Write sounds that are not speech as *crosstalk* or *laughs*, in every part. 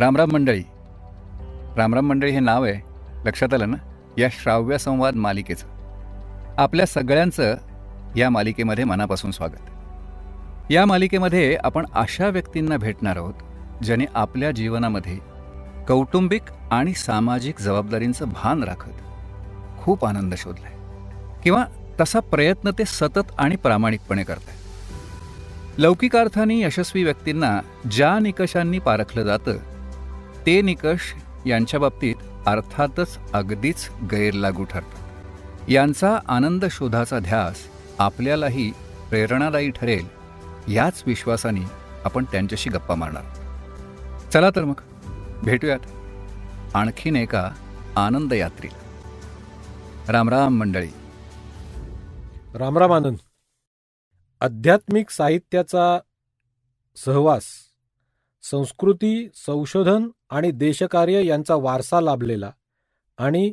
रामराम मंडळी रामराम मंडळी हे नाव आहे लक्षात आलं ना या श्राव्य संवाद मालिकेचं आपल्या सगळ्यांचं या मालिकेमध्ये मनापासून स्वागत या मालिकेमध्ये आपण अशा व्यक्तींना भेटणार आहोत ज्याने आपल्या जीवनामध्ये कौटुंबिक आणि सामाजिक जबाबदारींचं भान राखत खूप आनंद शोधला आहे किंवा तसा प्रयत्न ते सतत आणि प्रामाणिकपणे करत आहे लौकिक अर्थाने यशस्वी व्यक्तींना ज्या निकषांनी पारखलं जातं ते निकष यांच्या बाबतीत अर्थातच अगदीच गैरलागू ठरतात यांचा आनंद शोधाचा ध्यास आपल्यालाही प्रेरणादायी ठरेल याच विश्वासाने आपण त्यांच्याशी गप्पा मारणार चला तर मग भेटूयात आणखीन एका आनंद राम रामराम मंडळी रामराम आनंद आध्यात्मिक साहित्याचा सहवास संस्कृती संशोधन आणि देशकार्य यांचा वारसा लाभलेला आणि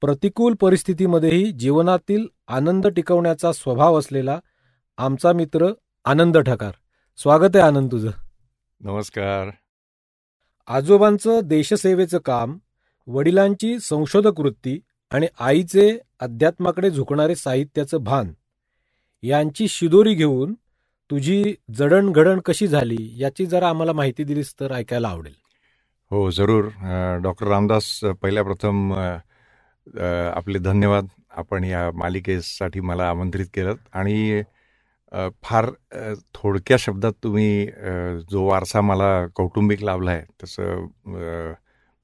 प्रतिकूल परिस्थितीमध्येही जीवनातील आनंद टिकवण्याचा स्वभाव असलेला आमचा मित्र आनंद ठकार स्वागत आहे आनंद तुझं नमस्कार आजोबांचं देशसेवेचं काम वडिलांची संशोधक वृत्ती आणि आईचे अध्यात्माकडे झुकणारे साहित्याचं भान यांची शिदोरी घेऊन तुझी जडणघडण कशी झाली याची जरा आम्हाला माहिती दिलीस तर ऐकायला आवडेल हो जरूर डॉक्टर रामदास पहिल्या प्रथम आपले धन्यवाद आपण या मालिकेसाठी मला आमंत्रित केलं आणि फार थोडक्या शब्दात तुम्ही जो वारसा मला कौटुंबिक लाभला आहे तसं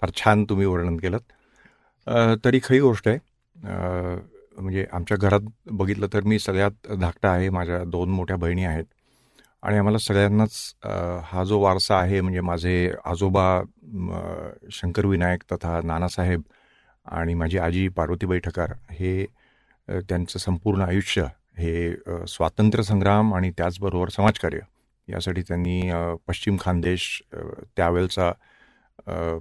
फार छान तुम्ही वर्णन केलं तरी खरी गोष्ट आहे म्हणजे आमच्या घरात बघितलं तर मी सगळ्यात धाकटा आहे माझ्या दोन मोठ्या बहिणी आहेत आणि आम्हाला सगळ्यांनाच हा जो वारसा आहे म्हणजे माझे आजोबा शंकर विनायक तथा नानासाहेब आणि माझी आजी पार्वतीबाई ठकार हे त्यांचं संपूर्ण आयुष्य हे स्वातंत्र्य संग्राम आणि त्याचबरोबर समाजकार्य यासाठी त्यांनी पश्चिम खानदेश त्यावेळचा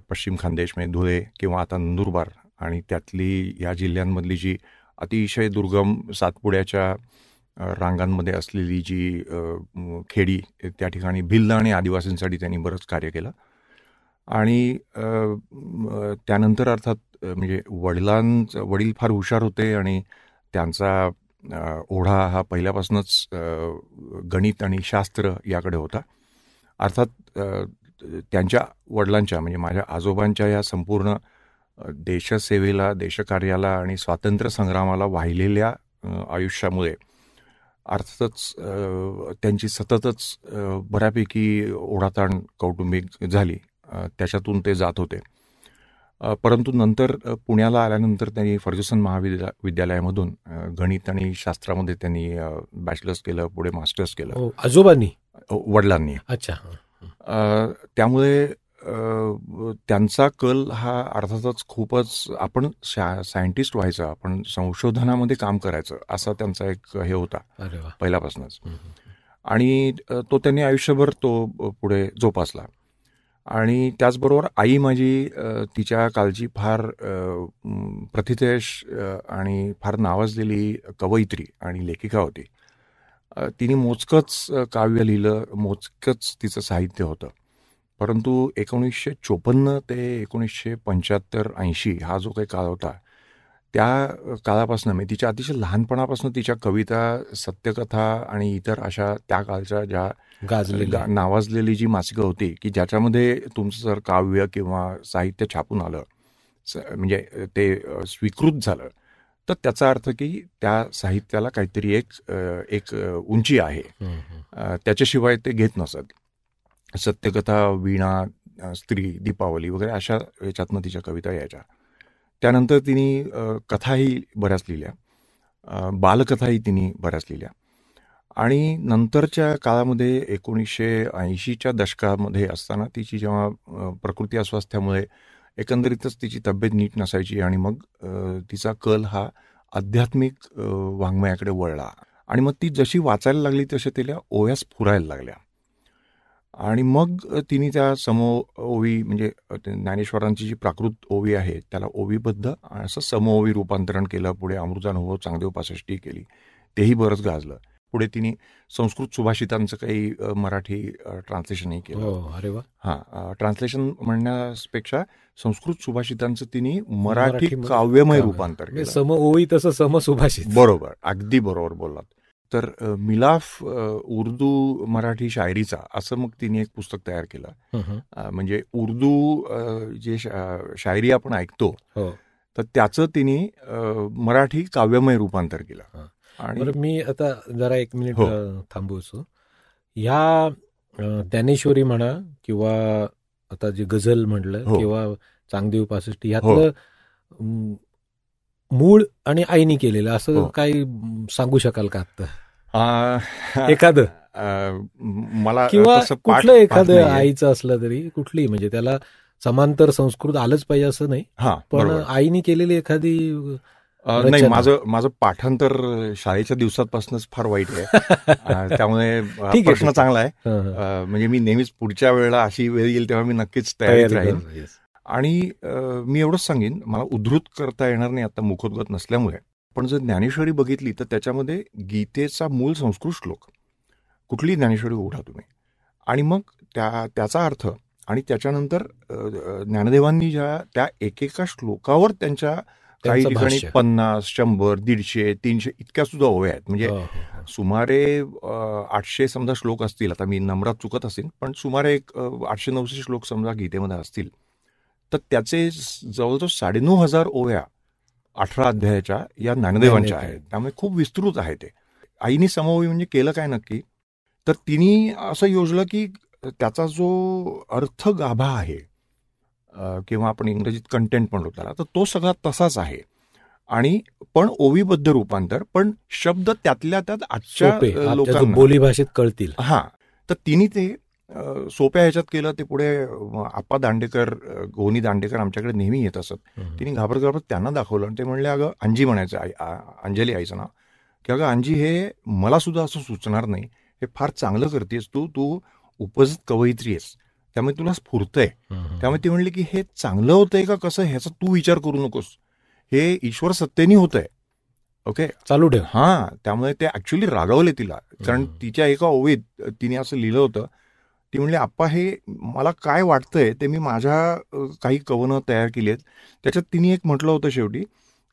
पश्चिम खानदेश म्हणजे धुळे किंवा आता नंदुरबार आणि त्यातली या जिल्ह्यांमधली जी अतिशय दुर्गम सातपुड्याच्या रांगांमध्ये असलेली जी खेडी त्या ठिकाणी भिल्ल आणि आदिवासींसाठी त्यांनी बरंच कार्य केलं आणि त्यानंतर अर्थात म्हणजे वडिलांच वडील फार हुशार होते आणि त्यांचा ओढा हा पहिल्यापासूनच गणित आणि शास्त्र याकडे होता अर्थात त्यांच्या वडिलांच्या म्हणजे माझ्या आजोबांच्या या संपूर्ण देशसेवेला देशकार्याला आणि स्वातंत्र्य संग्रामाला वाहिलेल्या आयुष्यामुळे अर्थातच त्यांची सततच बऱ्यापैकी ओढाताण कौटुंबिक झाली त्याच्यातून ते जात होते परंतु नंतर पुण्याला आल्यानंतर त्यांनी फर्ग्युसन महाविद्या विद्यालयामधून गणित आणि शास्त्रामध्ये त्यांनी बॅचलर्स केलं पुढे मास्टर्स केलं हो, आजोबांनी हो, वडिलांनी अच्छा त्यामुळे त्यांचा कल हा अर्थातच खूपच आपण शा सायंटिस्ट व्हायचं आपण संशोधनामध्ये काम करायचं असा त्यांचा एक हे होता पहिल्यापासूनच आणि तो त्यांनी आयुष्यभर तो पुढे जोपासला आणि त्याचबरोबर आई माझी तिच्या काळजी फार प्रथितेश आणि फार नावाजलेली कवयित्री आणि लेखिका होती तिने मोजकंच काव्य लिहिलं मोजकंच तिचं साहित्य होतं परंतु एकोणीसशे चोपन्न ते एकोणीसशे पंच्याहत्तर ऐंशी हा जो काही काळ होता त्या काळापासून मी म्हणजे तिच्या अतिशय लहानपणापासून तिच्या कविता सत्यकथा आणि इतर अशा त्या काळच्या ज्या गाजलेल्या नावाजलेली जी मासिकं होती की ज्याच्यामध्ये तुमचं जर काव्य किंवा साहित्य छापून आलं म्हणजे ते स्वीकृत झालं तर त्याचा अर्थ की त्या साहित्याला काहीतरी एक एक उंची आहे त्याच्याशिवाय ते घेत नसत सत्यकथा वीणा स्त्री दीपावली वगैरे अशा याच्यातनं तिच्या कविता यायच्या त्यानंतर तिने कथाही बऱ्याच लिहिल्या बालकथाही तिने बऱ्याच लिहिल्या आणि नंतरच्या काळामध्ये एकोणीसशे ऐंशीच्या दशकामध्ये असताना तिची जेव्हा प्रकृती अस्वास्थ्यामुळे एकंदरीतच तिची तब्येत नीट नसायची आणि मग तिचा कल हा आध्यात्मिक वाङ्मयाकडे वळला आणि मग ती जशी वाचायला लागली तसे तिला ओव्यास फुरायला लागल्या आणि मग तिने त्या समो ओवी म्हणजे ज्ञानेश्वरांची जी प्राकृत ओवी आहे त्याला ओवीबद्ध असं समओवी रूपांतरण केलं पुढे अमृतानुभव चांगदेव पासष्टी केली तेही बरंच गाजलं पुढे तिने संस्कृत सुभाषितांचं काही मराठी ट्रान्सलेशनही केलं हो, अरे वा हां ट्रान्सलेशन म्हणण्यापेक्षा संस्कृत सुभाषितांचं तिने मराठी म्हणजे काव्यमय रूपांतर म्हणजे केलं सम ओवी तसं सम सुभाषित बरोबर अगदी बरोबर बोललात तर मिलाफ उर्दू मराठी शायरीचा असं मग तिने एक पुस्तक तयार केलं म्हणजे उर्दू जे शायरी आपण ऐकतो हो. तर त्याचं तिने मराठी काव्यमय रूपांतर केलं आणि मी आता जरा एक मिनिट हो. थांबू ह्या ज्ञानेश्वरी म्हणा किंवा आता जे गझल म्हटलं हो. किंवा चांगदेव पासष्टी ह्यातलं मूळ आणि आईनी केलेलं असं हो. काही सांगू शकाल का आता एखाद मला किंवा कुठलं एखादं आईचं असलं तरी कुठली म्हणजे त्याला समांतर संस्कृत आलंच पाहिजे असं नाही पण आईने केलेली एखादी नाही माझं माझं पाठांतर शाळेच्या दिवसापासूनच फार वाईट आहे *laughs* त्यामुळे प्रश्न चांगला आहे म्हणजे मी नेहमीच पुढच्या वेळेला अशी वेळ येईल तेव्हा मी नक्कीच तयार राहील आणि मी एवढंच सांगेन मला उद्धृत करता येणार नाही आता मुखोद्गत नसल्यामुळे पण जर ज्ञानेश्वरी बघितली तर त्याच्यामध्ये गीतेचा मूळ संस्कृत श्लोक कुठली ज्ञानेश्वरी उघडा तुम्ही आणि मग त्या त्याचा अर्थ आणि त्याच्यानंतर ज्ञानदेवांनी ज्या त्या एकेका श्लोकावर त्यांच्या काही ठिकाणी पन्नास शंभर दीडशे तीनशे इतक्या सुद्धा ओव्या आहेत म्हणजे हो, हो, हो. सुमारे आठशे समजा श्लोक असतील आता मी नम्रात चुकत असेल पण सुमारे एक आठशे नऊशे श्लोक समजा गीतेमध्ये असतील तर त्याचे जवळजवळ साडेनऊ हजार ओव्या अठरा अध्यायाच्या या ज्ञानदेवांच्या आहेत त्यामुळे खूप विस्तृत आहे ते आईने समोवी म्हणजे केलं काय नक्की तर तिने असं योजलं की त्याचा जो अर्थ गाभा आहे किंवा आपण इंग्रजीत कंटेंट म्हणतो त्याला तर तो सगळा तसाच आहे आणि पण ओवीबद्ध रूपांतर पण शब्द त्यातल्या त्यात आजच्या लोकांना बोलीभाषेत कळतील हा तर तिने ते सोप्या ह्याच्यात केलं ते पुढे आप्पा दांडेकर गोनी दांडेकर आमच्याकडे नेहमी येत असत तिने घाबर घाबर त्यांना दाखवलं आणि ते म्हणले अगं अंजी म्हणायचं आई अंजली आईचं नाव की अगं अंजी हे मला सुद्धा असं सुचणार नाही हे फार चांगलं करतेस तू तू उपजत कवयित्री आहेस त्यामुळे तुला स्फूर्त आहे त्यामुळे ती म्हणली की हे चांगलं होतंय का कसं ह्याचा तू विचार करू नकोस हे ईश्वर सत्तेनी होत आहे ओके चालू ठेव हां त्यामुळे ते ऍक्च्युली रागवले तिला कारण तिच्या एका ओवीत तिने असं लिहिलं होतं ती म्हणली आप्पा हे मला काय वाटतंय ते मी माझ्या काही कवनं तयार केली आहेत त्याच्यात तिने एक म्हटलं होतं शेवटी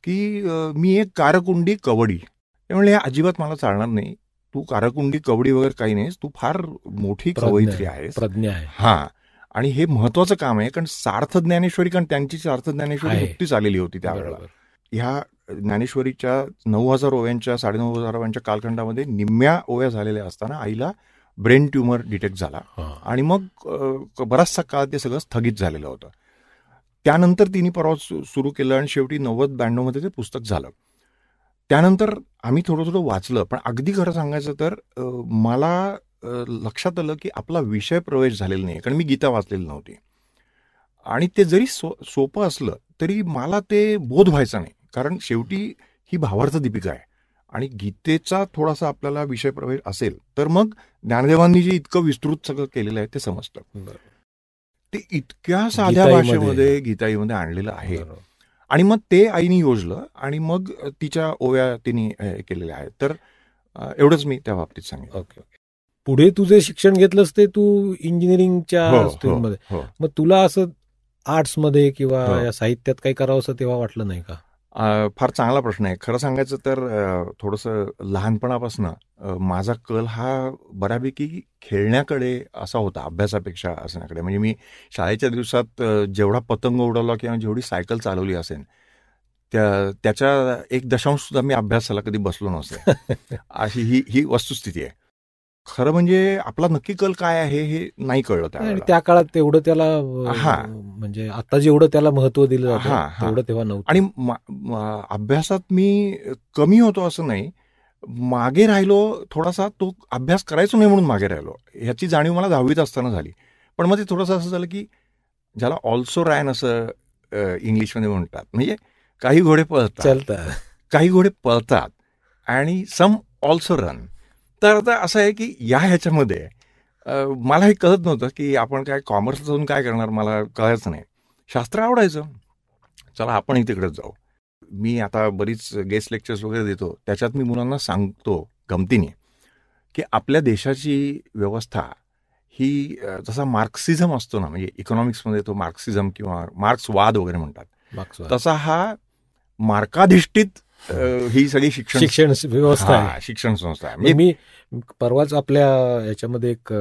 की मी एक कारकुंडी कवडी ते म्हणले हे अजिबात मला चालणार नाही तू कारकुंडी कवडी वगैरे काही नाहीस तू फार मोठी कवयित्री आहेस प्रज्ञा आहे हा आणि हे महत्वाचं काम आहे कारण सार्थ ज्ञानेश्वरी कारण त्यांची सार्थ ज्ञानेश्वरी नुकतीच आलेली होती त्यावेळेला ह्या ज्ञानेश्वरीच्या नऊ हजार ओव्यांच्या साडेनऊ हजार ओव्यांच्या कालखंडामध्ये निम्म्या ओव्या झालेल्या असताना आईला ब्रेन ट्युमर डिटेक्ट झाला आणि मग बराचसा काळ ते सगळं स्थगित झालेलं होतं त्यानंतर तिने परवा सुरू केलं आणि शेवटी नव्वद ब्याण्णवमध्ये ते पुस्तक झालं त्यानंतर आम्ही थोडं थोडं वाचलं पण अगदी खरं सांगायचं तर मला लक्षात आलं की आपला विषय प्रवेश झालेला नाही कारण मी गीता वाचलेली नव्हती आणि ते जरी सो सोपं असलं तरी मला ते बोध व्हायचं नाही कारण शेवटी ही भावार्थ दीपिका आहे आणि गीतेचा थोडासा आपल्याला विषय प्रवेश असेल तर मग ज्ञानदेवांनी जे इतकं विस्तृत सगळं केलेलं आहे ते समजतं ते इतक्या साध्या भाषेमध्ये गीताईमध्ये आणलेलं आहे आणि मग ते आईने योजलं आणि मग तिच्या ओव्या तिने केलेल्या आहेत तर एवढंच मी त्या बाबतीत सांगेन ओके पुढे तुझे शिक्षण घेतलंस ते तू इंजिनिअरिंगच्या हो, हो, हो. मग तुला असं आर्ट्समध्ये किंवा या साहित्यात काही असं तेव्हा वाटलं नाही का फार चांगला प्रश्न आहे खरं सांगायचं तर थोडंसं लहानपणापासून माझा कल हा बऱ्यापैकी खेळण्याकडे असा होता अभ्यासापेक्षा असण्याकडे म्हणजे मी शाळेच्या दिवसात जेवढा पतंग उडवला किंवा जेवढी सायकल चालवली असेल त्या त्याच्या एक दशांशसुद्धा मी अभ्यासाला कधी बसलो नसतो *laughs* अशी ही ही वस्तुस्थिती आहे खरं म्हणजे आपला नक्की कल काय आहे हे नाही कळलं त्या त्या काळात तेवढं त्याला हा म्हणजे आता जेवढं त्याला महत्व दिलं तेवढं तेव्हा नव्हतं आणि अभ्यासात मी कमी होतो असं नाही मागे राहिलो थोडासा तो अभ्यास करायचो नाही म्हणून मागे राहिलो ह्याची जाणीव मला दहावीत असताना झाली पण मग ते थोडंसं असं झालं की ज्याला ऑल्सो रॅन असं इंग्लिशमध्ये म्हणतात म्हणजे काही घोडे पळतात काही घोडे पळतात आणि सम ऑल्सो रन तर आता असं आहे की या ह्याच्यामध्ये मला हे कळत नव्हतं की आपण काय जाऊन काय करणार मला कळायचं नाही शास्त्र आवडायचं चला आपण तिकडेच जाऊ मी आता बरीच गेस्ट लेक्चर्स वगैरे देतो त्याच्यात मी मुलांना सांगतो गमतीने की आपल्या देशाची व्यवस्था ही जसा मार्क्सिझम असतो ना म्हणजे इकॉनॉमिक्समध्ये तो मार्क्सिझम किंवा मार्क्सवाद वगैरे म्हणतात तसा हा मार्काधिष्ठित ही सगळी शिक्षण शिक्षण व्यवस्था शिक्षण संस्था आहे म्हणजे मी परवाच आपल्या याच्यामध्ये एक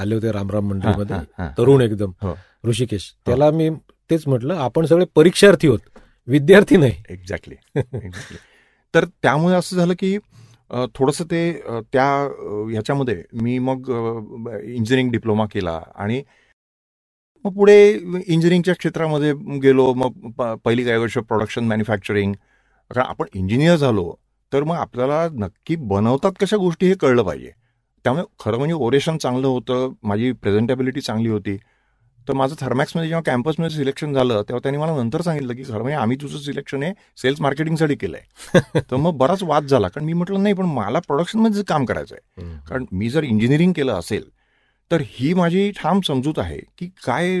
आले होते रामराम मंडळीमध्ये तरुण एकदम हो. ऋषिकेश हो. त्याला मी तेच म्हटलं आपण सगळे परीक्षार्थी होत विद्यार्थी नाही एक्झॅक्टली तर त्यामुळे असं झालं की थोडस ते त्या ह्याच्यामध्ये मी मग इंजिनिअरिंग डिप्लोमा केला आणि मग पुढे इंजिनिअरिंगच्या क्षेत्रामध्ये गेलो मग पहिली काही वर्ष प्रोडक्शन मॅन्युफॅक्चरिंग कारण आपण इंजिनियर झालो तर मग आपल्याला नक्की बनवतात कशा गोष्टी हे कळलं पाहिजे त्यामुळे खरं म्हणजे ओरेशन चांगलं होतं माझी प्रेझेंटेबिलिटी चांगली होती तर माझं थर्मॅक्समध्ये जेव्हा कॅम्पसमध्ये सिलेक्शन झालं तेव्हा त्यांनी मला नंतर सांगितलं की खरं म्हणजे आम्ही तुझं सिलेक्शन हे सेल्स मार्केटिंगसाठी केलं आहे तर मग बराच वाद झाला कारण मी म्हटलं नाही पण मला प्रोडक्शनमध्ये काम करायचं आहे कारण मी जर इंजिनिअरिंग केलं असेल तर ही माझी ठाम समजूत आहे की काय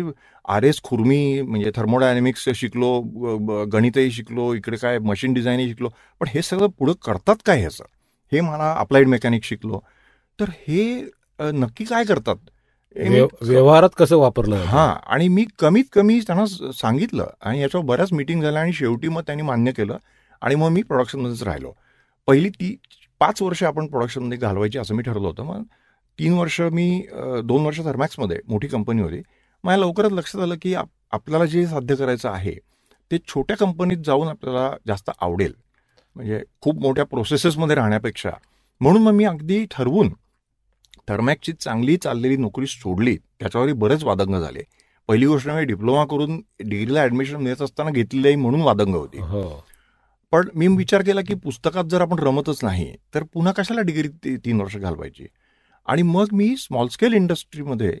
आर एस खुर्मी म्हणजे थर्मोडायनेमिक्स शिकलो गणितही शिकलो इकडे काय मशीन डिझाईनही शिकलो पण हे सगळं पुढं करतात काय ह्याचं हे मला अप्लाइड मेकॅनिक शिकलो तर हे नक्की काय करतात व्यवहारात कसं वापरलं हां आणि मी कमीत कमी त्यांना सांगितलं आणि याच्यावर बऱ्याच मिटिंग झाल्या आणि शेवटी मग त्यांनी मान्य केलं आणि मग मी प्रोडक्शनमध्येच राहिलो पहिली ती पाच वर्ष आपण प्रोडक्शनमध्ये घालवायची असं मी ठरलं होतं मग तीन वर्ष मी दोन वर्ष थर्मॅक्समध्ये मोठी कंपनी होती मला लवकरच लक्षात आलं की आपल्याला जे साध्य करायचं आहे ते छोट्या कंपनीत जाऊन आपल्याला जास्त आवडेल म्हणजे खूप मोठ्या प्रोसेसेसमध्ये राहण्यापेक्षा म्हणून मग मी अगदी ठरवून थर्मॅकची चांगली चाललेली नोकरी सोडली त्याच्यावरही बरेच वादंग झाले पहिली गोष्ट मी म्हणजे डिप्लोमा करून डिग्रीला ऍडमिशन मिळत असताना घेतलेली म्हणून वादंग होती हो. पण मी विचार केला की पुस्तकात जर आपण रमतच नाही तर पुन्हा कशाला डिग्री तीन वर्ष घालवायची आणि मग मी स्मॉल स्केल इंडस्ट्रीमध्ये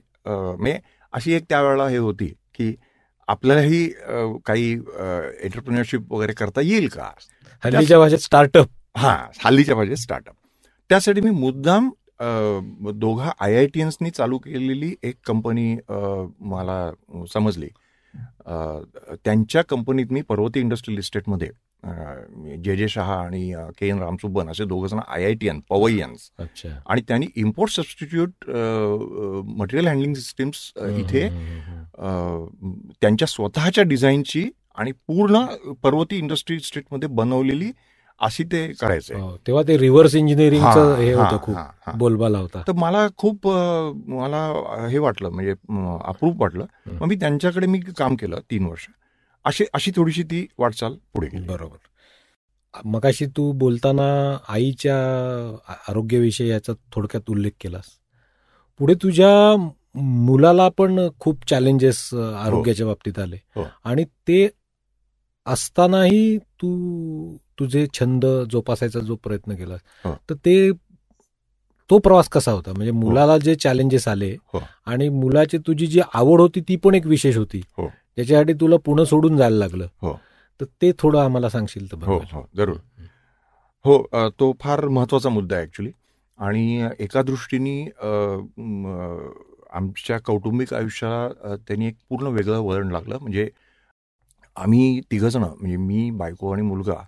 मे अशी एक त्यावेळेला हे होती की आपल्यालाही काही एंटरप्रिन्युअरशिप वगैरे करता येईल का हल्लीच्या भाषेत स्टार्टअप हां हल्लीच्या भाषेत स्टार्टअप त्यासाठी मी मुद्दाम दोघा आय आय टी एन्सनी चालू केलेली एक कंपनी मला समजली त्यांच्या कंपनीत मी पर्वती इंडस्ट्रियल इस्टेटमध्ये जे जे शहा आणि के एन रामसुब्बन असे दोघं जण आय आय टी एन पवयन्स आणि त्यांनी import substitute material handling systems इथे त्यांच्या स्वतःच्या डिझाईनची आणि पूर्ण पर्वती इंडस्ट्री स्टेटमध्ये बनवलेली अशी ते करायचं हो, तेव्हा ते रिव्हर्स इंजिनिअरिंगचं हे होतं खूप बोलबाला होता तर मला खूप मला हे वाटलं म्हणजे अप्रूव वाटलं मग मी त्यांच्याकडे मी काम केलं तीन वर्ष अशी अशी थोडीशी ती वाटचाल पुढे गेली बरोबर मगाशी तू बोलताना आईच्या आरोग्याविषयी याचा थोडक्यात उल्लेख केलास पुढे तुझ्या मुलाला पण खूप चॅलेंजेस हो. आरोग्याच्या बाबतीत आले हो. आणि ते असतानाही तू तुझे छंद जोपासायचा जो प्रयत्न केला हो. तर ते तो प्रवास कसा होता म्हणजे हो. मुलाला जे चॅलेंजेस आले हो. आणि मुलाची तुझी जी आवड होती ती पण एक विशेष होती त्याच्यासाठी तुला पुणे सोडून जायला लागलं तर ते थोडं आम्हाला सांगशील तर जरूर हो तो फार महत्वाचा मुद्दा आहे ऍक्च्युली आणि एका दृष्टीने आमच्या कौटुंबिक आयुष्याला त्यांनी एक पूर्ण वेगळं वळण लागलं म्हणजे आम्ही तिघंजणं म्हणजे मी बायको आणि मुलगा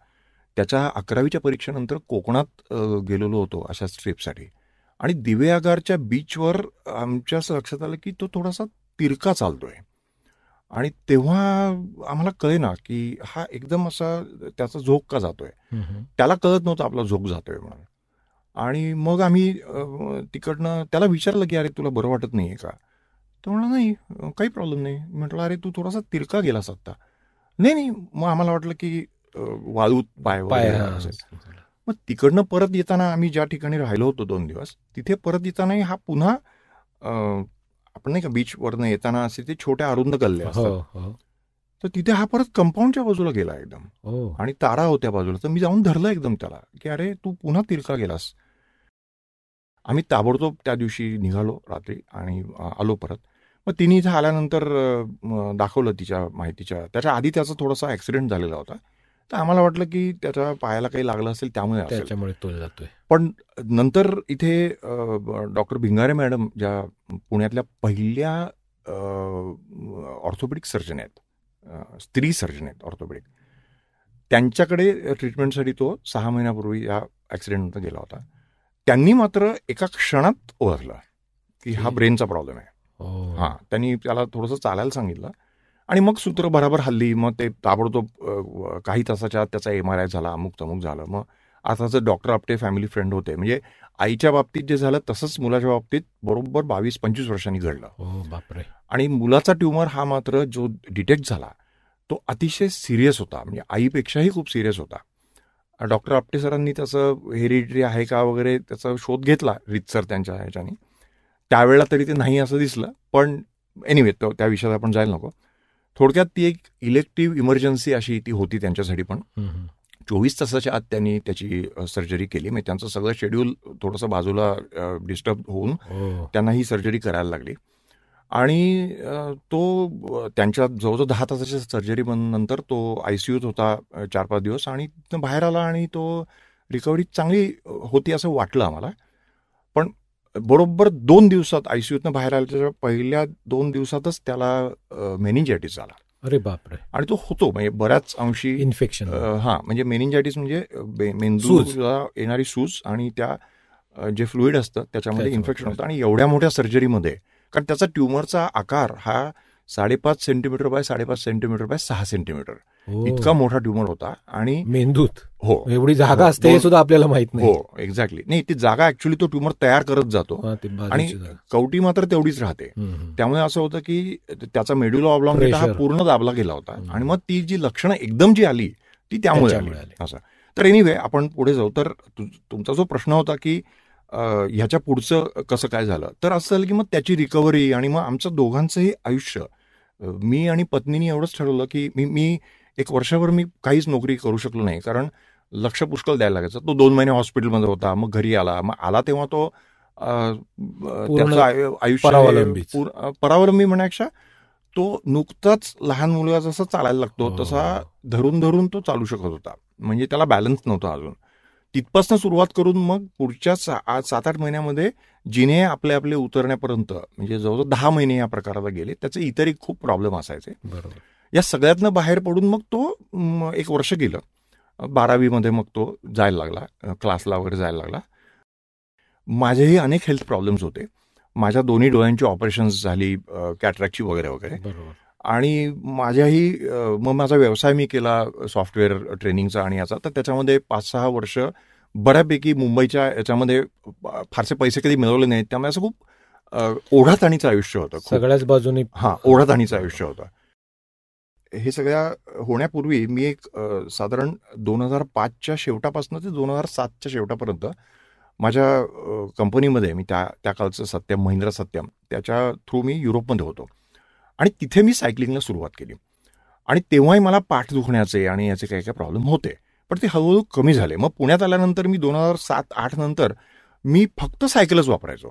त्याच्या अकरावीच्या परीक्षेनंतर कोकणात गेलेलो होतो अशाच ट्रिपसाठी आणि आगारच्या बीचवर आमच्या लक्षात आलं की तो थोडासा तिरका चालतोय आणि तेव्हा आम्हाला कळेना की हा एकदम असा त्याचा झोक का जातोय त्याला कळत नव्हतं आपला झोक जातोय म्हणून आणि मग आम्ही तिकडनं त्याला विचारलं की अरे तुला बरं वाटत नाही आहे का तो म्हणा नाही काही प्रॉब्लेम नाही म्हटलं अरे तू थोडासा तिरका गेलास आत्ता नाही नाही मग आम्हाला वाटलं की वाळूत पाय पाय मग तिकडनं परत येताना आम्ही ज्या ठिकाणी राहिलो होतो दोन दिवस तिथे परत येतानाही हा पुन्हा आपण नाही का बीचवरनं येताना असे ते छोट्या अरुंद गल्ले हो, हो. तर तिथे हा परत कंपाऊंडच्या बाजूला गेला एकदम हो. आणि तारा होत्या बाजूला तर मी जाऊन धरलं एकदम त्याला की अरे तू पुन्हा तिरका गेलास आम्ही ताबडतोब त्या दिवशी निघालो रात्री आणि आलो परत मग तिने इथं आल्यानंतर दाखवलं तिच्या माहितीच्या त्याच्या आधी त्याचा थोडासा ॲक्सिडेंट झालेला होता तर आम्हाला वाटलं की त्याच्या पायाला काही लागलं असेल त्यामुळे त्याच्यामुळे तो जातोय पण नंतर इथे डॉक्टर भिंगारे मॅडम ज्या पुण्यातल्या पहिल्या ऑर्थोपेडिक सर्जन आहेत स्त्री सर्जन आहेत ऑर्थोपेडिक त्यांच्याकडे ट्रीटमेंटसाठी तो सहा महिन्यापूर्वी या ॲक्सिडेंटनंतर गेला होता त्यांनी मात्र एका क्षणात ओळखलं की हा ब्रेनचा प्रॉब्लेम आहे हो. हां त्यांनी त्याला थोडंसं चालायला सांगितलं आणि मग सूत्र बराबर हल्ली मग ते ताबडतोब काही तासाच्या त्याचा एम आर आय झाला अमुक तमुक झालं मग आताचं डॉक्टर आपटे फॅमिली फ्रेंड होते म्हणजे आईच्या बाबतीत जे झालं तसंच मुलाच्या बाबतीत बरोबर बावीस पंचवीस वर्षांनी घडलं हो, बापरे आणि मुलाचा ट्युमर हा मात्र जो डिटेक्ट झाला तो अतिशय सिरियस होता म्हणजे आईपेक्षाही खूप सिरियस होता डॉक्टर आपटे सरांनी त्याचं हेरिडिटरी आहे का वगैरे त्याचा शोध घेतला रितसर त्यांच्या ह्याच्यानी त्यावेळेला तरी ते नाही असं दिसलं पण एनिवे तो त्या विषयात आपण जायला नको थोडक्यात ती एक इलेक्टिव्ह इमर्जन्सी अशी ती होती त्यांच्यासाठी पण चोवीस तासाच्या आत त्यांनी त्याची सर्जरी केली म्हणजे त्यांचं सगळं शेड्यूल थोडंसं बाजूला डिस्टर्ब होऊन हो. त्यांना ही सर्जरी करायला लागली आणि तो त्यांच्या जवळजवळ दहा तासाच्या सर्जरी नंतर तो आय सी यूत होता चार पाच दिवस आणि बाहेर आला आणि तो रिकव्हरी चांगली होती असं वाटलं आम्हाला बरोबर दोन दिवसात आयसीयूतनं बाहेर आल्याच्या पहिल्या दोन दिवसातच त्याला मेनिंजायटिस झाला अरे बापरे आणि तो होतो म्हणजे बऱ्याच अंशी इन्फेक्शन हा म्हणजे मेनिंजायटिस म्हणजे मेंदूला येणारी सूज आणि त्या जे फ्लुईड असतं त्याच्यामध्ये इन्फेक्शन होतं आणि एवढ्या मोठ्या सर्जरीमध्ये कारण त्याचा ट्युमरचा आकार हा साडेपाच सेंटीमीटर बाय साडेपाच सेंटीमीटर बाय सहा सेंटीमीटर हो. इतका मोठा ट्युमर होता आणि मेंदूत हो एवढी जागा हो. असते हे सुद्धा आपल्याला माहित नाही हो एक्झॅक्टली नाही ती जागा ऍक्च्युली तो ट्युमर तयार करत जातो आणि कवटी मात्र तेवढीच राहते त्यामुळे असं होतं की त्याचा मेड्युला ऑब्लॉंग हा पूर्ण दाबला गेला होता आणि मग ती जी लक्षणं एकदम जी आली ती त्यामुळे आली असं तर एनिवे आपण पुढे जाऊ तर तुमचा जो प्रश्न होता की ह्याच्या पुढचं कसं काय झालं तर असं झालं की मग त्याची रिकव्हरी आणि मग आमचं दोघांचंही आयुष्य मी आणि पत्नीने एवढंच ठरवलं की मी मी एक वर्षभर मी काहीच नोकरी करू शकलो नाही कारण लक्ष पुष्कळ द्यायला लागायचं तो दोन महिने हॉस्पिटलमध्ये होता मग घरी आला मग आला तेव्हा तो आयुष्यावलंबी आयुष्य परावलंबी म्हणण्यापेक्षा तो नुकताच लहान मुलगा जसा चालायला लागतो हो. तसा धरून धरून तो चालू शकत होता म्हणजे त्याला बॅलन्स नव्हता अजून तिथपासून सुरुवात करून मग पुढच्या सात आठ महिन्यामध्ये जिने आपले आपले उतरण्यापर्यंत म्हणजे जवळजवळ दहा महिने या प्रकाराला गेले त्याचे इतरही खूप प्रॉब्लेम असायचे या सगळ्यातनं बाहेर पडून मग तो एक वर्ष गेलं बारावीमध्ये मग तो जायला लागला क्लासला वगैरे जायला लागला माझेही अनेक हेल्थ प्रॉब्लेम्स होते माझ्या दोन्ही डोळ्यांची ऑपरेशन्स झाली कॅटरॅक्टची वगैरे वगैरे आणि माझ्याही मग माझा व्यवसाय मी केला सॉफ्टवेअर ट्रेनिंगचा आणि याचा तर त्याच्यामध्ये पाच सहा वर्ष बऱ्यापैकी मुंबईच्या याच्यामध्ये फारसे पैसे कधी मिळवले नाहीत त्यामुळे असं खूप ओढाताणीचं आयुष्य होतं सगळ्याच बाजूनी हा ओढाताणीचं आयुष्य होतं हे सगळ्या होण्यापूर्वी मी एक साधारण दोन हजार पाचच्या शेवटापासून ते दोन हजार सातच्या शेवटापर्यंत माझ्या कंपनीमध्ये मी त्या त्या काळचं सत्यम महिंद्रा सत्यम त्याच्या थ्रू मी युरोपमध्ये होतो आणि तिथे मी सायक्लिंगला सुरुवात केली आणि तेव्हाही मला पाठ दुखण्याचे आणि याचे काही काही प्रॉब्लेम होते पण ते हळूहळू कमी झाले मग पुण्यात आल्यानंतर मी दोन हजार सात आठ नंतर मी फक्त सायकलच वापरायचो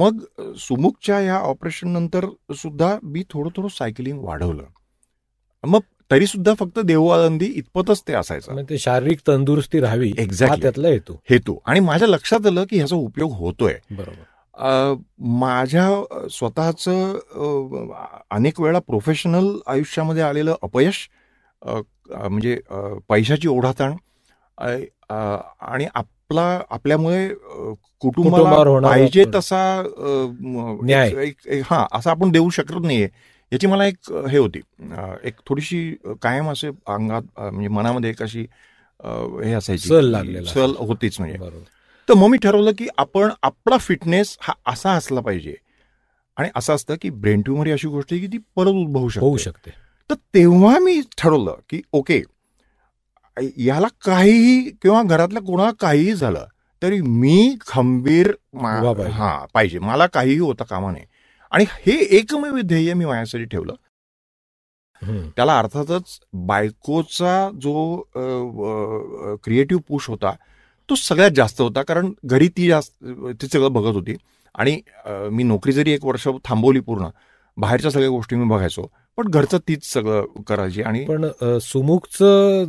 मग सुमुखच्या ह्या ऑपरेशन नंतर सुद्धा मी थोडं थोडं सायकलिंग वाढवलं मग तरी सुद्धा फक्त देहवालंदी इतपतच ते असायचं म्हणजे ते शारीरिक तंदुरुस्ती राहावी एक्झॅक्ट त्यातला हेतू हेतू आणि माझ्या लक्षात आलं की ह्याचा उपयोग होतोय बरोबर माझ्या स्वतःचं अनेक वेळा प्रोफेशनल आयुष्यामध्ये आलेलं अपयश म्हणजे पैशाची ओढाताण आणि आपला आपल्यामुळे कुटुंबाला पाहिजे तसा न्याय हा असा आपण देऊ शकत नाहीये याची मला एक हे होती एक थोडीशी कायम असे अंगात म्हणजे मनामध्ये एक अशी हे असायची सल सल होतीच म्हणजे तर मग मी ठरवलं की आपण आपला फिटनेस हा असा असला पाहिजे आणि असं असतं की ब्रेन ट्युमर ही अशी गोष्ट आहे की ती परत उद्भवू शकते तर तेव्हा मी ठरवलं की ओके याला काहीही किंवा घरातल्या कोणाला काहीही झालं तरी मी खंबीर हा पाहिजे मला काहीही होता कामा नये आणि हे एकमेव ध्येय मी माझ्यासाठी ठेवलं त्याला अर्थातच बायकोचा जो क्रिएटिव्ह पुश होता तो सगळ्यात जास्त होता कारण घरी ती जास्त ती सगळं बघत होती आणि मी नोकरी जरी एक वर्ष थांबवली पूर्ण बाहेरच्या सगळ्या गोष्टी मी बघायचो पण घरचं तीच सगळं करायची आणि पण सुमुखच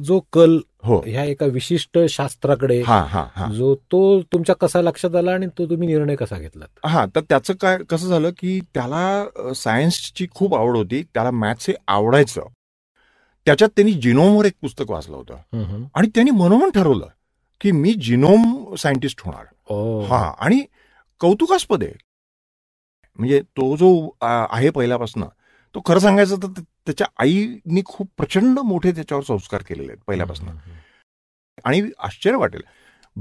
जो कल हो ह्या एका विशिष्ट शास्त्राकडे हा हा हा जो तो तुमच्या कसा लक्षात आला आणि तो तुम्ही निर्णय कसा घेतला हा तर त्याचं काय कसं झालं की त्याला सायन्सची खूप आवड होती त्याला मॅथ्स हे आवडायचं त्याच्यात त्यांनी जिनोमवर एक पुस्तक वाचलं होतं आणि त्यांनी म्हणून ठरवलं की मी जिनोम सायंटिस्ट होणार हा आणि कौतुकास्पद आहे म्हणजे तो जो आहे पहिल्यापासून तो खरं सांगायचं तर त्याच्या आईनी खूप प्रचंड मोठे त्याच्यावर संस्कार केलेले आहेत पहिल्यापासून आणि आश्चर्य वाटेल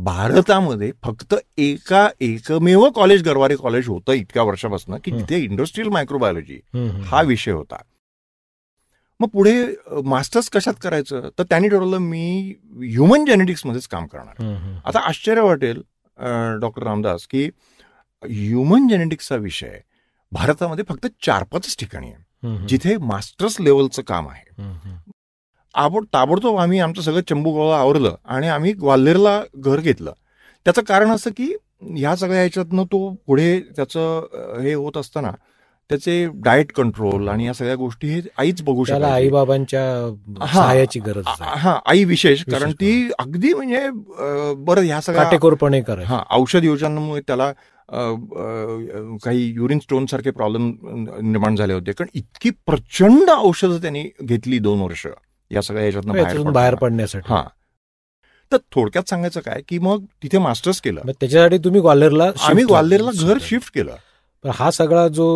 भारतामध्ये फक्त एका एकमेव कॉलेज गरवारे कॉलेज होतं इतक्या वर्षापासून की तिथे इंडस्ट्रीयल मायक्रोबायोलॉजी हा विषय होता मग पुढे मास्टर्स कशात करायचं तर त्यांनी ठरवलं मी ह्युमन जेनेटिक्समध्येच काम करणार आता आश्चर्य वाटेल डॉक्टर रामदास की ह्युमन जेनेटिक्सचा विषय भारतामध्ये फक्त चार पाच ठिकाणी आहे जिथे मास्टर्स लेवलचं काम आहे आबोड ताबडतोब आम्ही आमचं सगळं चंबू गोळा आवरलं आणि आम्ही ग्वाल्हेरला घर घेतलं त्याचं कारण असं की ह्या सगळ्या ह्याच्यातनं तो पुढे त्याचं हे होत असताना त्याचे डाएट कंट्रोल आणि या सगळ्या गोष्टी हे आईच बघू शकतो आई बाबांच्या सहाय्याची गरज हा आई विशेष कारण ती अगदी म्हणजे बरं ह्या सगळ्या औषध योजनामुळे त्याला काही युरिन स्टोन सारखे प्रॉब्लेम निर्माण झाले होते कारण इतकी प्रचंड औषधं त्यांनी घेतली दोन वर्ष या सगळ्या याच्यातनं म्हणजे बाहेर पडण्यासाठी हा तर थोडक्यात सांगायचं काय की मग तिथे मास्टर्स केलं त्याच्यासाठी तुम्ही ग्वाल्हेरला आम्ही ग्वाल्हेरला घर शिफ्ट केलं पण हा सगळा जो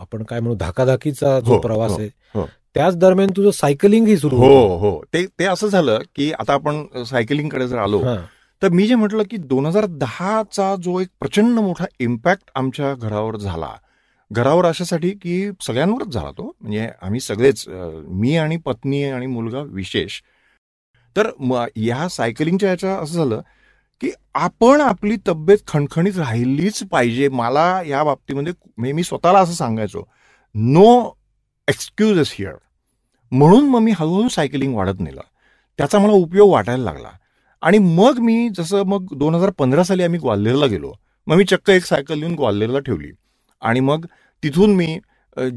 आपण काय म्हणू धाकाधाकीचा जो हो, प्रवास हो, आहे हो. त्याच दरम्यान तुझं सायकलिंग ही सुरू हो हो ते असं झालं की आता आपण सायकलिंगकडे जर आलो तर मी जे म्हटलं की दोन हजार दहाचा जो एक प्रचंड मोठा इम्पॅक्ट आमच्या घरावर झाला घरावर अशासाठी की सगळ्यांवरच झाला तो म्हणजे आम्ही सगळेच मी आणि पत्नी आणि मुलगा विशेष तर ह्या सायकलिंगच्या ह्याच्या असं झालं की आपण आपली तब्येत खणखणीत राहिलीच पाहिजे मला या बाबतीमध्ये म्हणजे मी स्वतःला असं सांगायचो नो एक्सक्यूजेस हिअर म्हणून मग मी हळूहळू सायकलिंग वाढत नेलं त्याचा मला उपयोग वाटायला लागला आणि मग मी जसं मग दोन हजार पंधरा साली आम्ही ग्वाल्हेरला गेलो मग मी चक्क एक सायकल येऊन ग्वाल्हेरला ठेवली आणि मग तिथून मी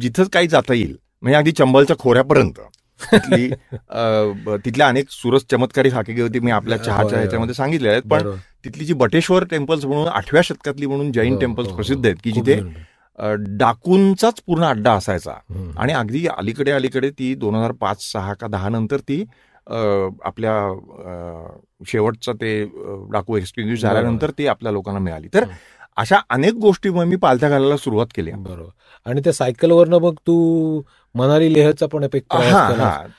जिथंच काही जाता येईल म्हणजे अगदी चंबलच्या खोऱ्यापर्यंत तिथल्या अनेक सुरस चमत्कारी हाकेगी होती मी आपल्या चहाच्या ह्याच्यामध्ये सांगितले आहेत पण तिथली जी बटेश्वर टेम्पल्स म्हणून आठव्या शतकातली म्हणून जैन टेम्पल्स प्रसिद्ध आहेत की जिथे डाकूंचाच पूर्ण अड्डा असायचा आणि अगदी अलीकडे अलीकडे ती दोन हजार पाच सहा का दहा नंतर ती आपल्या शेवटचं ते डाकू एक्सपिरियन्स झाल्यानंतर ती आपल्या लोकांना मिळाली तर अशा अनेक गोष्टी मी पालथ्या घालायला सुरुवात केली बरोबर आणि त्या सायकलवरनं मग तू मनाली लेहचा पण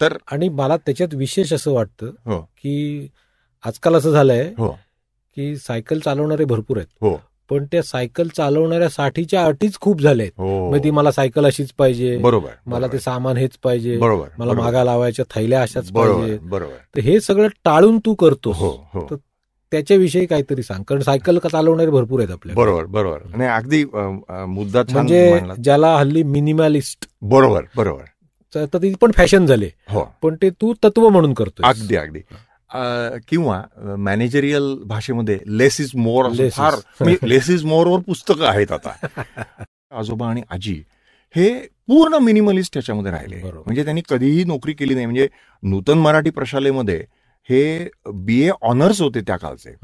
तर आणि मला त्याच्यात विशेष असं वाटतं हो. की आजकाल असं झालंय हो. की सायकल चालवणारे भरपूर आहेत हो. पण त्या सायकल चालवणाऱ्या साठीच्या अटीच खूप झालेत हो. मग ती मला सायकल अशीच पाहिजे बरोबर मला ते सामान हेच पाहिजे बरोबर मला मागा लावायच्या थैल्या अशाच पाहिजे बरोबर हे सगळं टाळून तू करतो हो, हो. त्याच्याविषयी काहीतरी सांग कारण सायकल चालवणारे भरपूर आहेत आपल्या बरोबर बरोबर आणि अगदी मुद्दा म्हणजे ज्याला हल्ली मिनिमॅलिस्ट बरोबर बरोबर तर ती पण फॅशन झाले पण ते तू तत्व म्हणून करतो अगदी अगदी किंवा मॅनेजरियल भाषेमध्ये लेस is more far less is more वर पुस्तकं आहेत आता *laughs* आजोबा आणि आजी हे पूर्ण मिनिमलिस्ट त्याच्यामध्ये राहिले म्हणजे त्यांनी कधीही नोकरी केली नाही म्हणजे नूतन मराठी प्रशालेमध्ये हे बी ए ऑनर्स होते त्या काळचे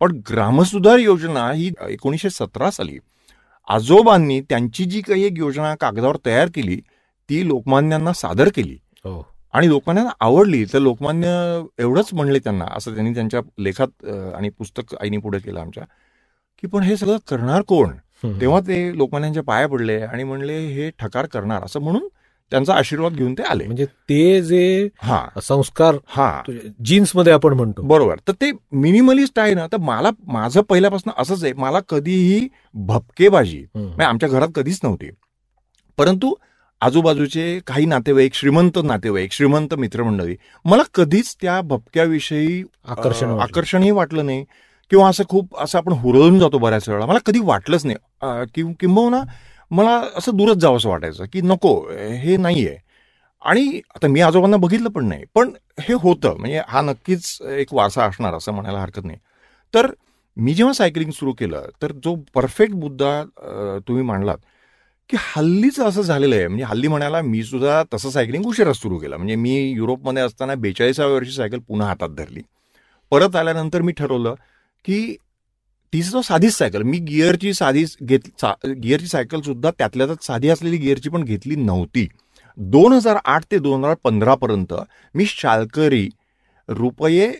पण ग्रामसुधार योजना ही एकोणीशे सतरा साली आजोबांनी त्यांची जी काही एक योजना कागदावर तयार केली ती लोकमान्यांना सादर केली हो. आणि लोकमान्यांना आवडली तर लोकमान्य एवढंच म्हणले त्यांना असं त्यांनी त्यांच्या लेखात आणि पुस्तक आईने पुढे केलं आमच्या की पण हे सगळं करणार कोण तेव्हा ते लोकमान्यांच्या पाया पडले आणि म्हणले हे ठकार करणार असं म्हणून त्यांचा आशीर्वाद घेऊन ते आले म्हणजे ते जे हा संस्कार हा जीन्स मध्ये आपण म्हणतो बरोबर तर ते मिनिमलिस्ट आहे ना तर मला माझं पहिल्यापासून असंच आहे मला कधीही भपकेबाजी म्हणजे आमच्या घरात कधीच नव्हती परंतु आजूबाजूचे काही नातेवाईक श्रीमंत नातेवाईक श्रीमंत मित्रमंडळी मला कधीच त्या भपक्याविषयी आकर्षण आकर्षणही वाटलं नाही किंवा असं खूप असं आपण हुरळून जातो बऱ्याच वेळा मला कधी वाटलंच नाही किंबहुना मला असं दूरच जावं असं वाटायचं की नको हे नाही आहे आणि आता मी आजोबांना बघितलं पण नाही पण हे होतं म्हणजे हा नक्कीच एक वारसा असणार असं म्हणायला हरकत नाही तर मी जेव्हा सायकलिंग सुरू केलं तर जो परफेक्ट मुद्दा तुम्ही मांडलात की हल्लीच असं झालेलं आहे म्हणजे हल्ली म्हणायला मी सुद्धा तसं सायकलिंग उशिरा सुरू केलं म्हणजे मी युरोपमध्ये असताना बेचाळीसाव्या वर्षी सायकल पुन्हा हातात धरली परत आल्यानंतर मी ठरवलं की ती सुद्धा साधीच सायकल मी गिअरची साधी घेत सा, गिअरची सायकल सुद्धा त्यातल्या त्यात साधी असलेली गिअरची पण घेतली नव्हती दोन हजार आठ ते दोन हजार पंधरापर्यंत मी शालकरी रुपये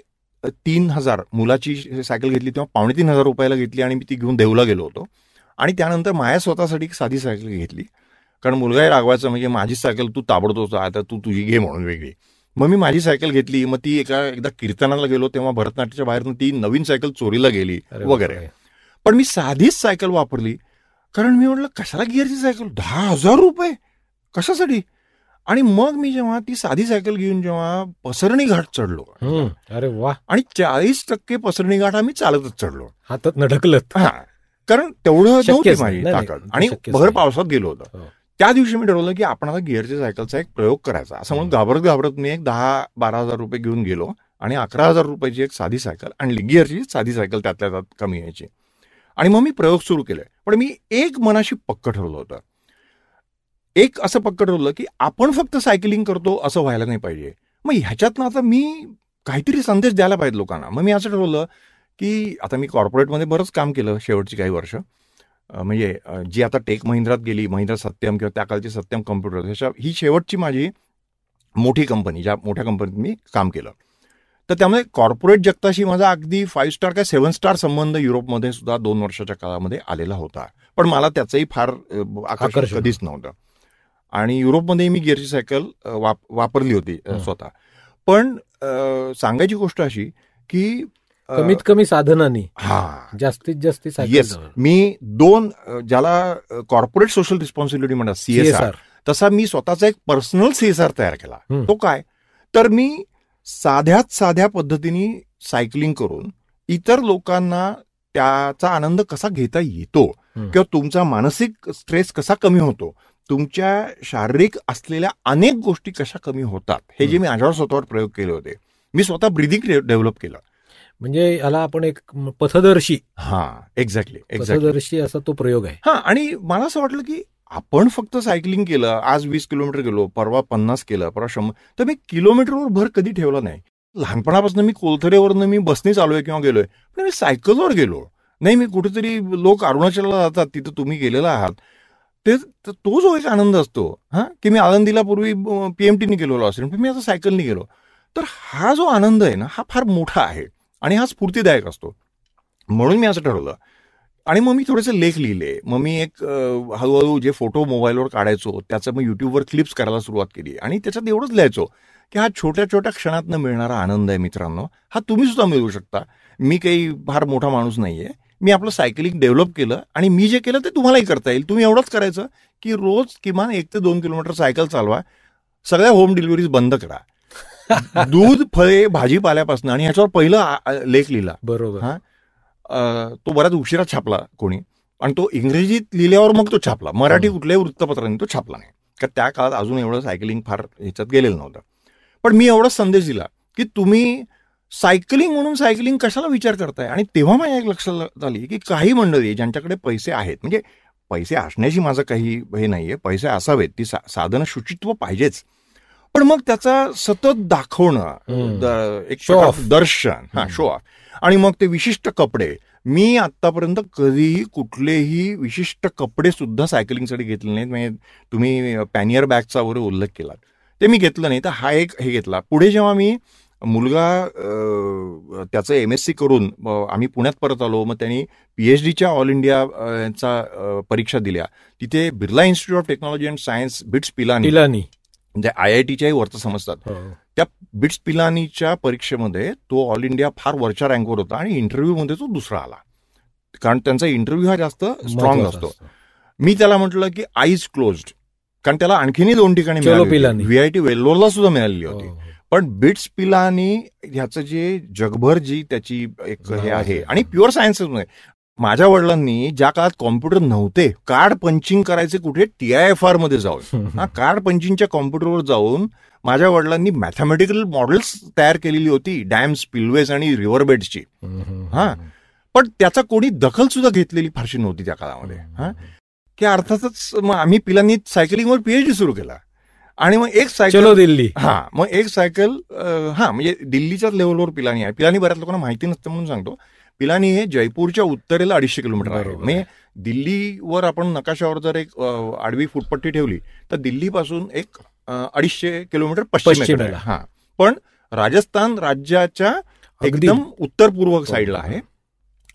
तीन हजार मुलाची सायकल घेतली तेव्हा पावणे तीन हजार रुपयाला घेतली आणि मी ती घेऊन देऊला गेलो होतो आणि त्यानंतर माझ्या स्वतःसाठी साधी सायकल घेतली कारण मुलगाही रागवायचा म्हणजे माझी सायकल तू ताबडतोच आता तू तुझी घे म्हणून वेगळी मग मी माझी सायकल घेतली मग ती एका एकदा कीर्तनाला गेलो तेव्हा भरतनाट्याच्या बाहेरून ती नवीन सायकल चोरीला गेली वगैरे पण मी साधीच सायकल वापरली कारण मी म्हटलं कशाला गिअरची सायकल दहा हजार रुपये कशासाठी आणि मग मी जेव्हा ती साधी सायकल घेऊन जेव्हा पसरणी घाट चढलो अरे वा आणि चाळीस टक्के पसरणी घाट आम्ही चालतच चढलो हातात नडकलत हा कारण तेवढं नव्हती माझी ताकद आणि भर पावसात गेलो होतो हो. त्या दिवशी मी ठरवलं की आपण आता गिअरच्या सायकलचा एक प्रयोग करायचा असं म्हणून घाबरत घाबरत मी एक दहा बारा हजार रुपये घेऊन गेलो आणि अकरा हजार रुपयाची एक साधी सायकल आणली गिअरची साधी सायकल त्यातल्या त्यात कमी यायची आणि मग मी प्रयोग सुरू केले पण मी एक मनाशी पक्क ठरवलं होतं एक असं पक्क ठरवलं की आपण फक्त सायकलिंग करतो असं व्हायला नाही पाहिजे मग ह्याच्यातनं आता मी काहीतरी संदेश द्यायला पाहिजे लोकांना मग मी असं ठरवलं की आता मी कॉर्पोरेटमध्ये बरंच काम केलं शेवटची काही वर्ष म्हणजे जी आता टेक महिंद्रात गेली महिंद्रा सत्यम किंवा त्या कालची सत्यम कम्प्युटर अशा ही शेवटची माझी मोठी कंपनी ज्या मोठ्या कंपनीत मी काम केलं तर त्यामुळे कॉर्पोरेट जगताशी माझा अगदी फाईव्ह स्टार काय सेव्हन स्टार संबंध युरोपमध्ये सुद्धा दोन वर्षाच्या काळामध्ये आलेला होता पण मला त्याचंही फार आकर्षण कधीच नव्हतं आणि युरोपमध्ये मी गिअरची सायकल वाप वापरली होती स्वतः पण सांगायची गोष्ट अशी की कमीत कमी साधनांनी हा जास्तीत जास्त येस मी दोन ज्याला कॉर्पोरेट सोशल रिस्पॉन्सिबिलिटी म्हणतात सीएसआर तसा मी स्वतःचा एक पर्सनल सीएसआर तयार केला तो काय तर मी साध्यात साध्या पद्धतीने सायकलिंग करून इतर लोकांना त्याचा आनंद कसा घेता येतो किंवा तुमचा मानसिक स्ट्रेस कसा कमी होतो तुमच्या शारीरिक असलेल्या अनेक गोष्टी कशा कमी होतात हे जे मी आजार स्वतःवर प्रयोग केले होते मी स्वतः ब्रिदिंग डेव्हलप केलं म्हणजे याला आपण एक पथदर्शी हा एक्झॅक्टली पथदर्शी असा तो प्रयोग आहे हा आणि मला असं वाटलं की आपण फक्त सायकलिंग केलं आज वीस किलोमीटर गेलो परवा पन्नास केलं परवा शंभर तर मी किलोमीटरवर भर कधी ठेवला नाही लहानपणापासून मी कोलथरेवरनं मी बसने आहे किंवा गेलोय पण मी सायकलवर गेलो नाही मी कुठेतरी लोक अरुणाचलला जातात तिथं तुम्ही गेलेला आहात ते तो जो हो एक आनंद असतो हा की मी आनंदीला पूर्वी पीएमटीने गेलेलो असेल पण मी आता सायकलने गेलो तर हा जो आनंद आहे ना हा फार मोठा आहे आणि हा स्फूर्तीदायक असतो म्हणून मी असं ठरवलं आणि मग मी थोडेसे लेख लिहिले मग मी एक हळूहळू जे फोटो मोबाईलवर काढायचो त्याचं मग युट्यूबवर क्लिप्स करायला सुरुवात केली आणि त्याच्यात एवढंच लिहायचो की हा छोट्या छोट्या क्षणातनं मिळणारा आनंद आहे मित्रांनो हा तुम्ही सुद्धा मिळवू शकता मी काही फार मोठा माणूस आहे मी आपलं सायकलिंग डेव्हलप केलं आणि मी जे केलं ते तुम्हालाही करता येईल तुम्ही एवढंच करायचं की रोज किमान एक ते दोन किलोमीटर सायकल चालवा सगळ्या होम डिलिव्हरीज बंद करा दूध फळे भाजीपाल्यापासून आणि ह्याच्यावर पहिला लेख लिहिला बरोबर हा तो बऱ्याच उशिरा छापला कोणी आणि तो इंग्रजीत लिहिल्यावर मग तो छापला मराठी कुठल्याही वृत्तपत्राने तो छापला नाही कारण त्या काळात अजून एवढं सायकलिंग फार ह्याच्यात गेलेलं नव्हतं पण मी एवढाच संदेश दिला की तुम्ही सायकलिंग म्हणून सायकलिंग कशाला विचार करताय आणि तेव्हा माझ्या एक लक्षात आली की काही मंडळी ज्यांच्याकडे पैसे आहेत म्हणजे पैसे असण्याशी माझं काही हे नाहीये पैसे असावेत ती सा साधनं शुचित्व पाहिजेच पण मग त्याचा सतत दाखवणं एक शो ऑफ दर्शन हा शो ऑफ आणि मग ते विशिष्ट कपडे मी आतापर्यंत कधीही कुठलेही विशिष्ट कपडे सुद्धा सायकलिंगसाठी घेतले नाहीत म्हणजे तुम्ही पॅनियर बॅगचा वगैरे उल्लेख केला ते मी घेतलं नाही तर हा एक हे घेतला पुढे जेव्हा मी मुलगा त्याचं एम एस सी करून आम्ही पुण्यात परत आलो मग त्यांनी एच डीच्या ऑल इंडिया चा परीक्षा दिल्या तिथे Birla institute of technology and science BITS Pilani म्हणजे आय आय टीच्याही वरचं समजतात हो. त्या बिट्स पिलानीच्या परीक्षेमध्ये तो ऑल इंडिया फार वरच्या रँकवर होता आणि मध्ये तो दुसरा आला कारण त्यांचा इंटरव्ह्यू हा जास्त स्ट्रॉंग असतो मी त्याला म्हटलं की आईज क्लोज्ड कारण त्याला आणखीनही दोन ठिकाणी व्ही आय टी वेल्लोरला सुद्धा मिळालेली हो, होती हो. पण बिट्स पिलानी ह्याचं जे जगभर जी त्याची एक हे आहे आणि प्युअर सायन्सेसमध्ये माझ्या वडिलांनी ज्या काळात कॉम्प्युटर नव्हते कार्ड पंचिंग करायचे कुठे टी मध्ये जाऊन *laughs* हा कार्ड पंचिंगच्या कॉम्प्युटरवर जाऊन माझ्या वडिलांनी मॅथमॅटिकल मॉडेल्स तयार केलेली होती डॅम्स पिल्वेज आणि रिव्हरबेड्सची *laughs* हा पण त्याचा कोणी दखल सुद्धा घेतलेली फारशी नव्हती त्या काळामध्ये हा की अर्थातच मग आम्ही पिलांनी सायकलिंगवर पीएचडी सुरू केला आणि मग एक सायकल दिल्ली हा मग एक सायकल हा म्हणजे दिल्लीच्याच लेवलवर पिलानी आहे पिलानी बऱ्याच लोकांना माहिती नसतं म्हणून सांगतो पिलानी हे जयपूरच्या उत्तरेला अडीचशे किलोमीटर आहे म्हणजे दिल्लीवर आपण नकाशावर जर एक आडवी फुटपट्टी ठेवली तर दिल्लीपासून एक अडीचशे किलोमीटर पश्चिम हा पण राजस्थान राज्याच्या एकदम उत्तर पूर्व साईडला आहे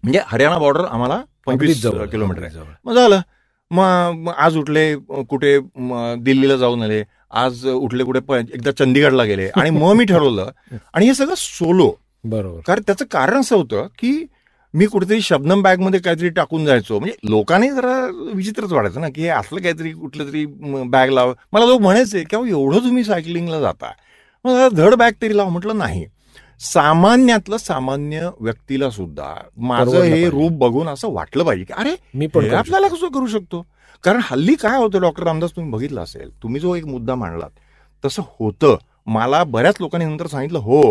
म्हणजे हरियाणा बॉर्डर आम्हाला पंचवीस किलोमीटर आहे मग झालं मग आज उठले कुठे दिल्लीला जाऊन आले आज उठले कुठे एकदा चंदीगडला गेले आणि *laughs* मग मी ठरवलं *laughs* आणि हे सगळं सोलो बरोबर कारण त्याचं कारण असं होतं की मी कुठेतरी शबनम बॅगमध्ये काहीतरी टाकून जायचो म्हणजे लोकांनी जरा विचित्रच वाटायचं ना की हे असलं काहीतरी कुठलं तरी बॅग लाव मला लोक म्हणायचे की हो, एवढं तुम्ही सायकलिंगला जाता मग धड बॅग तरी लाव म्हटलं नाही सामान्यातलं सामान्य व्यक्तीला सुद्धा माझं हे रूप बघून असं वाटलं पाहिजे की अरे मी पण आपल्याला कसं करू शकतो कारण हल्ली काय होतं डॉक्टर रामदास तुम्ही बघितलं असेल तुम्ही जो एक मुद्दा मांडलात तसं होतं मला बऱ्याच लोकांनी नंतर सांगितलं हो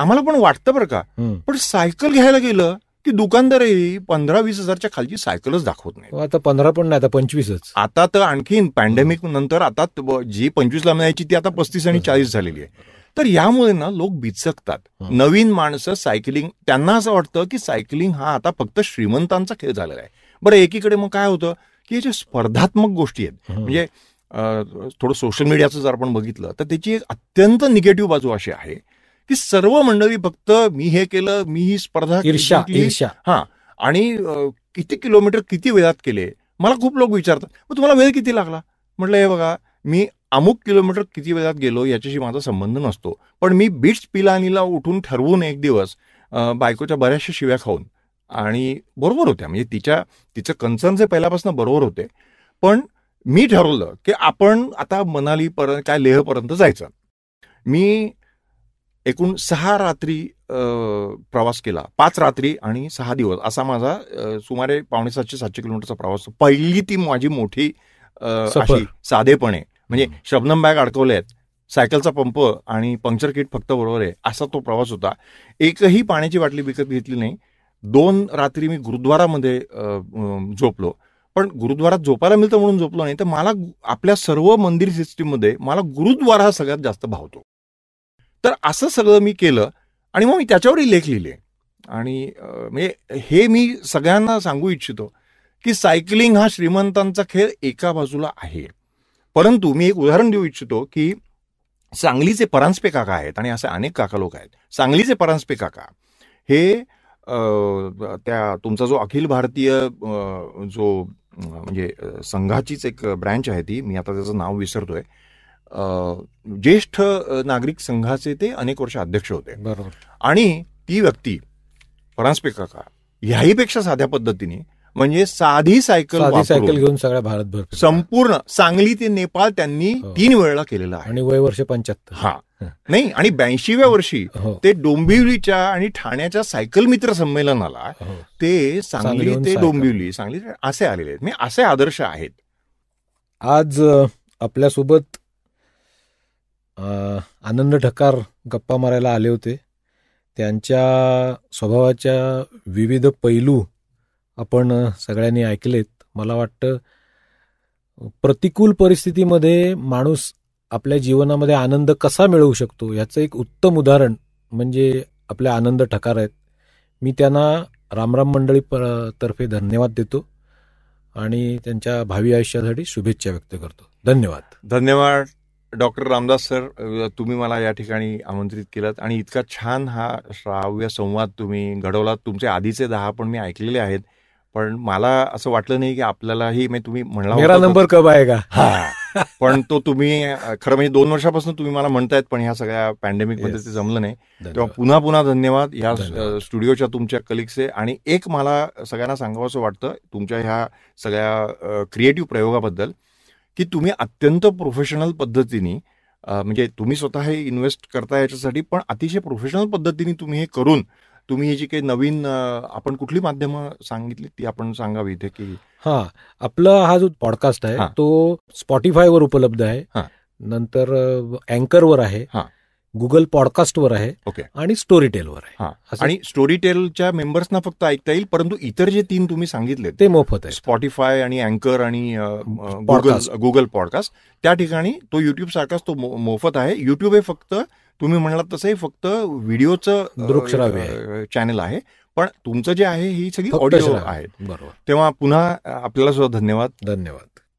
आम्हाला पण वाटतं बरं का पण सायकल घ्यायला गेलं की दुकानदारही पंधरा वीस हजारच्या खालची सायकलच दाखवत नाही आता पंधरा पण नाही आता पंचवीसच आता तर आणखीन पॅन्डेमिक नंतर आता जी पंचवीसला मिळायची ती आता पस्तीस आणि चाळीस झालेली आहे तर यामुळे ना लोक बिचकतात नवीन माणसं सायकलिंग त्यांना असं वाटतं की सायकलिंग हा आता फक्त श्रीमंतांचा खेळ झालेला आहे बरं एकीकडे मग काय होतं की ज्या स्पर्धात्मक गोष्टी आहेत म्हणजे थोडं सोशल मीडियाचं जर आपण बघितलं तर त्याची एक अत्यंत निगेटिव्ह बाजू अशी आहे ती सर्व मंडळी फक्त मी हे केलं मी ही स्पर्धा हा आणि किती किलोमीटर किती वेळात केले मला खूप लोक विचारतात मग तुम्हाला वेळ किती लागला म्हटलं हे बघा मी अमुक किलोमीटर किती वेळात गेलो याच्याशी माझा संबंध नसतो पण मी बीट्स पिलानीला उठून ठरवून एक दिवस बायकोच्या बऱ्याचशा शिव्या खाऊन आणि बरोबर होत्या म्हणजे तिच्या तिचं कन्सर्न जे पहिल्यापासून बरोबर होते पण मी ठरवलं की आपण आता मनाली परत काय लेहपर्यंत जायचं मी एकूण सहा रात्री प्रवास केला पाच रात्री आणि सहा दिवस असा माझा सुमारे पावणे सातशे सातशे किलोमीटरचा प्रवास पहिली ती माझी मोठी अशी साधेपणे म्हणजे शबनम बॅग अडकवले आहेत सायकलचा पंप आणि पंक्चर किट फक्त बरोबर आहे असा तो प्रवास होता एकही पाण्याची बाटली विकत घेतली नाही दोन रात्री मी गुरुद्वारामध्ये झोपलो पण गुरुद्वारात झोपायला मिळतं म्हणून झोपलो नाही तर मला आपल्या सर्व मंदिर सिस्टीममध्ये मला गुरुद्वारा हा सगळ्यात जास्त भावतो तर असं सगळं मी केलं आणि मग मी त्याच्यावरही लेख लिहिले आणि म्हणजे हे मी सगळ्यांना सांगू इच्छितो की सायकलिंग हा श्रीमंतांचा खेळ एका बाजूला आहे परंतु मी एक उदाहरण देऊ इच्छितो की सांगलीचे परांजपे काका आहेत आणि असे अनेक काका लोक आहेत सांगलीचे परांजपे काका हे त्या तुमचा जो अखिल भारतीय जो म्हणजे संघाचीच एक ब्रँच आहे ती मी आता त्याचं नाव विसरतोय ज्येष्ठ नागरिक संघाचे ते अनेक वर्ष अध्यक्ष होते बरोबर आणि ती व्यक्ती परांजपे काका पेक्षा साध्या पद्धतीने म्हणजे साधी सायकल साधी सायकल घेऊन सगळ्या भारतभर संपूर्ण सांगली ते नेपाळ त्यांनी हो. तीन वेळेला केलेला आहे आणि वय वर्ष पंच्याहत्तर हा नाही आणि ब्याऐंशीव्या वर्षी हो. ते डोंबिवलीच्या आणि ठाण्याच्या सायकल मित्र संमेलनाला हो. ते सांगली ते डोंबिवली सांगली असे आलेले आहेत असे आदर्श आहेत आज आपल्यासोबत आनंद ठकार गप्पा मारायला आले होते त्यांच्या स्वभावाच्या विविध पैलू आपण सगळ्यांनी ऐकलेत मला वाटतं प्रतिकूल परिस्थितीमध्ये माणूस आपल्या जीवनामध्ये आनंद कसा मिळवू शकतो याचं एक उत्तम उदाहरण म्हणजे आपले आनंद ठकार आहेत मी त्यांना रामराम मंडळी प तर्फे धन्यवाद देतो आणि त्यांच्या भावी आयुष्यासाठी शुभेच्छा व्यक्त करतो धन्यवाद धन्यवाद डॉक्टर रामदास सर तुम्ही मला या ठिकाणी आमंत्रित केलं आणि इतका छान हा श्राव्य संवाद तुम्ही घडवलात तुमचे आधीचे दहा पण मी ऐकलेले आहेत पण मला असं वाटलं नाही की आपल्यालाही मी म्हणजे तुम्ही म्हणला नंबर कब आहे का पण तो तुम्ही खरं म्हणजे दोन वर्षापासून तुम्ही मला म्हणतायत पण ह्या सगळ्या पॅन्डेमिक मध्ये ते जमलं नाही तेव्हा पुन्हा पुन्हा धन्यवाद ह्या स्टुडिओच्या तुमच्या कलिग्सचे आणि एक मला सगळ्यांना सांगावं असं वाटतं तुमच्या ह्या सगळ्या क्रिएटिव्ह प्रयोगाबद्दल की तुम्ही अत्यंत प्रोफेशनल पद्धतीने म्हणजे तुम्ही स्वतः हे इन्व्हेस्ट करता याच्यासाठी पण अतिशय प्रोफेशनल पद्धतीने तुम्ही हे करून तुम्ही हे जी काही नवीन आपण कुठली माध्यमं सांगितली ती आपण सांगावी इथे की हा आपला हा जो पॉडकास्ट आहे तो स्पॉटीफायवर उपलब्ध आहे नंतर अँकरवर आहे गुगल पॉडकास्ट वर आहे ओके आणि स्टोरी टेलवर आहे आणि स्टोरी टेलच्या मेंबर्सना फक्त ऐकता येईल परंतु इतर जे तीन तुम्ही सांगितले ते मोफत आहे स्पॉटीफाय आणि अँकर आणि गुगल पॉडकास्ट त्या ठिकाणी तो युट्यूब सारखाच तो मोफत आहे युट्यूब हे फक्त तुम्ही म्हणालात तसंही फक्त व्हिडिओचं दृकश्राव्य चॅनल आहे पण तुमचं जे आहे ही सगळी ऑडिओ आहे बरोबर तेव्हा पुन्हा आपल्याला सुद्धा धन्यवाद धन्यवाद